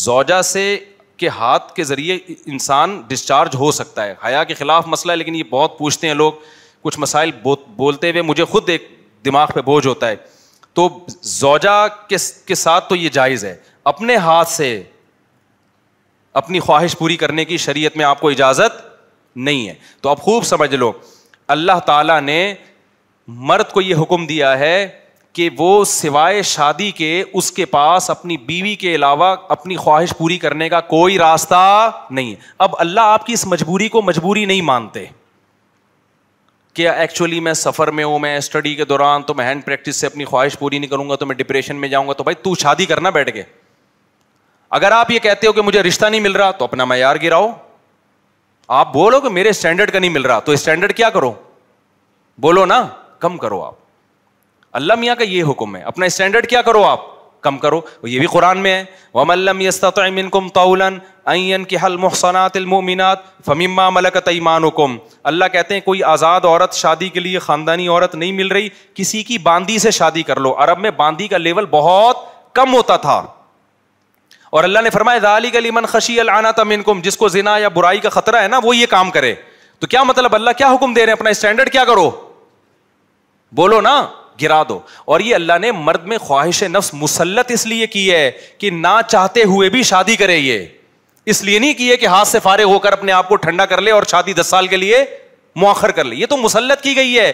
जोजा से के हाथ के ज़रिए इंसान डिस्चार्ज हो सकता है हया के ख़िलाफ़ मसला है लेकिन ये बहुत पूछते हैं लोग कुछ मसाइल बो, बोलते हुए मुझे ख़ुद एक दिमाग पे बोझ होता है तो जोजा के, के साथ तो ये जायज़ है अपने हाथ से अपनी ख्वाहिश पूरी करने की शरीयत में आपको इजाज़त नहीं है तो आप खूब समझ लो अल्लाह ताला ने मर्द को ये हुक्म दिया है कि वो सिवाय शादी के उसके पास अपनी बीवी के अलावा अपनी ख्वाहिश पूरी करने का कोई रास्ता नहीं है अब अल्लाह आपकी इस मजबूरी को मजबूरी नहीं मानते कि एक्चुअली मैं सफ़र में हूँ मैं स्टडी के दौरान तो मैं हैंड प्रैक्टिस से अपनी ख्वाहिश पूरी नहीं करूँगा तो मैं डिप्रेशन में जाऊँगा तो भाई तू शादी करना बैठ के अगर आप ये कहते हो कि मुझे रिश्ता नहीं मिल रहा तो अपना मैार गिराओ आप बोलो कि मेरे स्टैंडर्ड का नहीं मिल रहा तो स्टैंडर्ड क्या करो बोलो ना कम करो आप अल्लाह मियाँ का ये हुक्म है अपना स्टैंडर्ड क्या करो आप कम करो ये भी कुरान में है वमल्लम यस्तमिनकुम तौलन अयन की हल मुहसनातिलमिनत फमिम्मा मलकत ईमानुकुम अल्लाह कहते हैं कोई आज़ाद औरत शादी के लिए ख़ानदानी औरत नहीं मिल रही किसी की बांदी से शादी कर लो अरब में बांदी का लेवल बहुत कम होता था और अल्लाह ने फरमाया दाली गलीमन खशी अलाना तमिनकुम जिसको जिना या बुराई का खतरा है ना वो ये काम करे तो क्या मतलब अल्लाह क्या हुक्म दे रहे हैं अपना स्टैंडर्ड क्या करो बोलो ना गिरा दो और ये अल्लाह ने मर्द में ख्वाहिश नफ्स मुसलत इसलिए की है कि ना चाहते हुए भी शादी करे ये इसलिए नहीं की है कि हाथ से फारे होकर अपने आप को ठंडा कर ले और शादी दस साल के लिए मुआखर कर ले ये तो मुसलत की गई है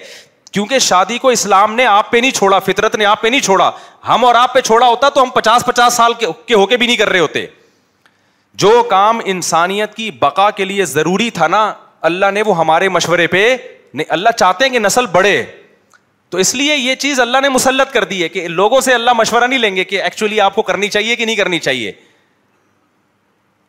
क्योंकि शादी को इस्लाम ने आप पे नहीं छोड़ा फितरत ने आप पे नहीं छोड़ा हम और आप पे छोड़ा होता तो हम पचास पचास साल के, के होके भी नहीं कर रहे होते जो काम इंसानियत की बका के लिए जरूरी था ना अल्लाह ने वो हमारे मशवरे पे नहीं अल्लाह चाहते हैं कि नस्ल बढ़े तो इसलिए यह चीज अल्लाह ने मुसलत कर दी है कि लोगों से अल्लाह मशवरा नहीं लेंगे कि एक्चुअली आपको करनी चाहिए कि नहीं करनी चाहिए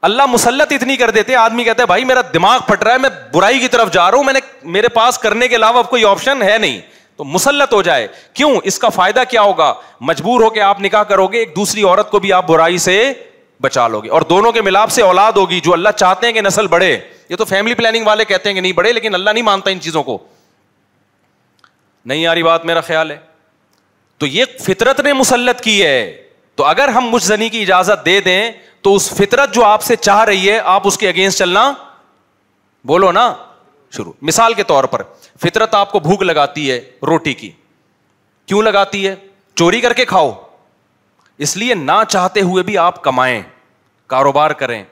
अल्लाह मुसलत इतनी कर देते आदमी कहते है भाई मेरा दिमाग फट रहा है मैं बुराई की तरफ जा रहा हूं मैंने मेरे पास करने के अलावा कोई ऑप्शन है नहीं तो मुसलत हो जाए क्यों इसका फायदा क्या होगा मजबूर होकर आप निकाह करोगे एक दूसरी औरत को भी आप बुराई से बचा लोगे और दोनों के मिलाप से औलाद होगी जो अल्लाह चाहते हैं कि नस्ल बढ़े ये तो फैमिली प्लानिंग वाले कहते हैं कि नहीं बढ़े लेकिन अल्लाह नहीं मानता इन चीजों को नहीं आ रही बात मेरा ख्याल है तो ये फितरत ने मुसलत की है तो अगर हम मुझजनी की इजाजत दे दें तो उस फितरत जो आपसे चाह रही है आप उसके अगेंस्ट चलना बोलो ना शुरू मिसाल के तौर पर फितरत आपको भूख लगाती है रोटी की क्यों लगाती है चोरी करके खाओ इसलिए ना चाहते हुए भी आप कमाएं कारोबार करें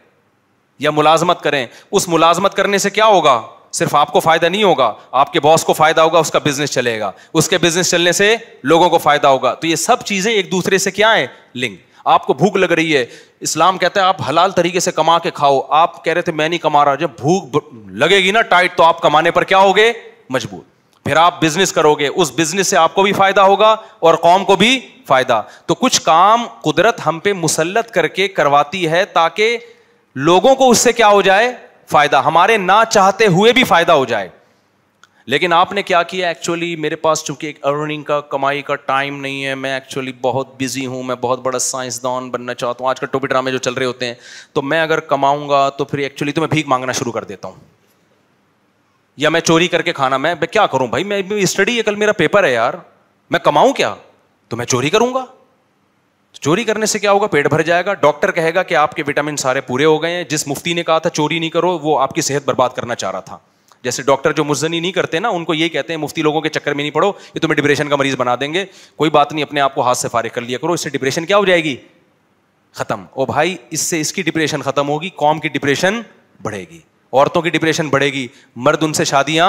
या मुलाजमत करें उस मुलाजमत करने से क्या होगा सिर्फ आपको फायदा नहीं होगा आपके बॉस को फायदा होगा उसका बिजनेस चलेगा उसके बिजनेस चलने से लोगों को फायदा होगा तो ये सब चीजें एक दूसरे से क्या है लिंक आपको भूख लग रही है इस्लाम कहता है आप हलाल तरीके से कमा के खाओ आप कह रहे थे मैं नहीं कमा रहा जब भूख लगेगी ना टाइट तो आप कमाने पर क्या होगे मजबूर फिर आप बिजनेस करोगे उस बिजनेस से आपको भी फायदा होगा और कौम को भी फायदा तो कुछ काम कुदरत हम पे मुसलत करके करवाती है ताकि लोगों को उससे क्या हो जाए फायदा हमारे ना चाहते हुए भी फायदा हो जाए लेकिन आपने क्या किया एक्चुअली मेरे पास चूंकि एक अर्निंग का कमाई का टाइम नहीं है मैं एक्चुअली बहुत बिजी हूं मैं बहुत बड़ा साइंसदान बनना चाहता हूँ आजकल टोपी ड्रामे जो चल रहे होते हैं तो मैं अगर कमाऊंगा तो फिर एक्चुअली तो मैं भीख मांगना शुरू कर देता हूं या मैं चोरी करके खाना मैं, मैं क्या करूँ भाई मैं स्टडी है कल मेरा पेपर है यार मैं कमाऊं क्या तो मैं चोरी करूंगा तो चोरी करने से क्या होगा पेट भर जाएगा डॉक्टर कहेगा कि आपके विटामिन सारे पूरे हो गए हैं जिस मुफ्ती ने कहा था चोरी नहीं करो वो आपकी सेहत बर्बाद करना चाह रहा था जैसे डॉक्टर जो मुजनी नहीं करते ना उनको ये कहते हैं मुफ्ती लोगों के चक्कर में नहीं पड़ो ये तुम्हें डिप्रेशन का मरीज बना देंगे कोई बात नहीं अपने आप को हाथ से फारिग कर लिया करो इससे डिप्रेशन क्या हो जाएगी खत्म ओ भाई इससे इसकी डिप्रेशन खत्म होगी कॉम की डिप्रेशन बढ़ेगी औरतों की डिप्रेशन बढ़ेगी मर्द उनसे शादियां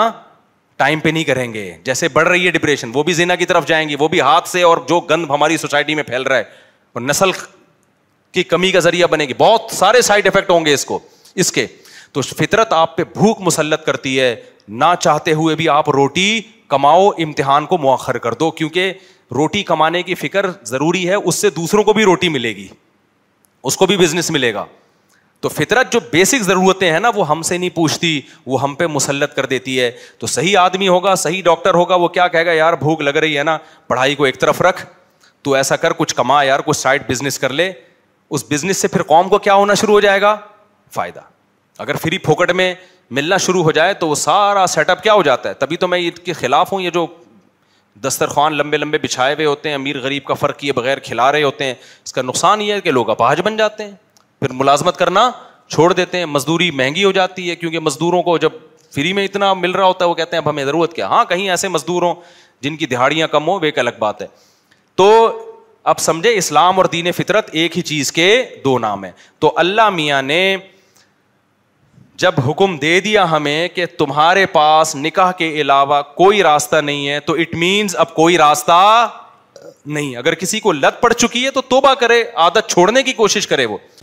टाइम पे नहीं करेंगे जैसे बढ़ रही है डिप्रेशन वो भी जिना की तरफ जाएंगी वो भी हाथ से और जो गंद हमारी सोसाइटी में फैल रहा है और नस्ल की कमी का जरिया बनेगी बहुत सारे साइड इफेक्ट होंगे इसको इसके तो फितरत आप पे भूख मुसलत करती है ना चाहते हुए भी आप रोटी कमाओ इम्तिहान को मौखर कर दो क्योंकि रोटी कमाने की फिक्र ज़रूरी है उससे दूसरों को भी रोटी मिलेगी उसको भी बिजनेस मिलेगा तो फितरत जो बेसिक ज़रूरतें हैं ना वो हमसे नहीं पूछती वो हम पे मुसलत कर देती है तो सही आदमी होगा सही डॉक्टर होगा वो क्या कहेगा यार भूख लग रही है ना पढ़ाई को एक तरफ रख तू ऐसा कर कुछ कमा यार कुछ साइड बिजनेस कर ले उस बिजनेस से फिर कौम को क्या होना शुरू हो जाएगा फायदा अगर फ्री फोकट में मिलना शुरू हो जाए तो वो सारा सेटअप क्या हो जाता है तभी तो मैं इसके खिलाफ हूँ ये जो दस्तरखान लंबे लंबे बिछाए हुए होते हैं अमीर गरीब का फ़र्क किए बगैर खिला रहे होते हैं इसका नुकसान ये है कि लोग अपाहज बन जाते हैं फिर मुलाजमत करना छोड़ देते हैं मजदूरी महंगी हो जाती है क्योंकि मजदूरों को जब फ्री में इतना मिल रहा होता है वो कहते हैं अब हमें ज़रूरत क्या हाँ कहीं ऐसे मजदूर हों जिनकी दिहाड़ियाँ कम हो वे एक अलग बात है तो अब समझे इस्लाम और दीन फितरत एक ही चीज के दो नाम है तो अल्लाह मियाँ ने जब हुक्म दे दिया हमें कि तुम्हारे पास निकाह के अलावा कोई रास्ता नहीं है तो इट मीन्स अब कोई रास्ता नहीं अगर किसी को लत पड़ चुकी है तो तोबा करे आदत छोड़ने की कोशिश करे वो